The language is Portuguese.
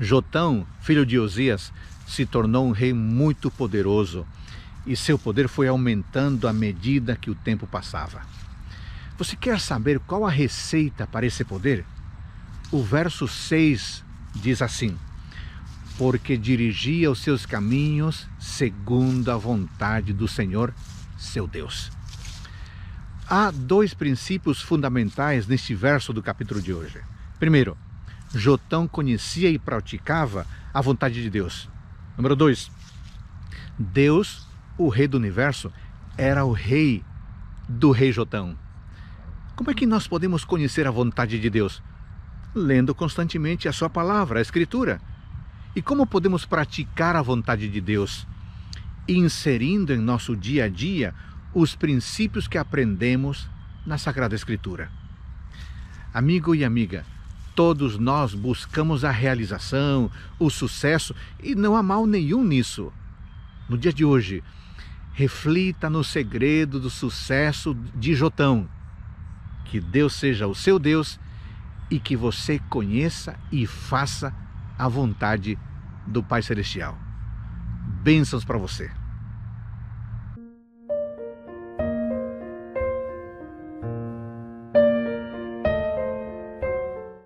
Jotão, filho de Osias, se tornou um rei muito poderoso e seu poder foi aumentando à medida que o tempo passava. Você quer saber qual a receita para esse poder? O verso 6 diz assim: Porque dirigia os seus caminhos segundo a vontade do Senhor, seu Deus. Há dois princípios fundamentais neste verso do capítulo de hoje. Primeiro, Jotão conhecia e praticava a vontade de Deus. Número 2. Deus, o rei do universo, era o rei do rei Jotão. Como é que nós podemos conhecer a vontade de Deus? Lendo constantemente a sua palavra, a escritura. E como podemos praticar a vontade de Deus? Inserindo em nosso dia a dia os princípios que aprendemos na Sagrada Escritura. Amigo e amiga, Todos nós buscamos a realização, o sucesso e não há mal nenhum nisso. No dia de hoje, reflita no segredo do sucesso de Jotão. Que Deus seja o seu Deus e que você conheça e faça a vontade do Pai Celestial. Bênçãos para você.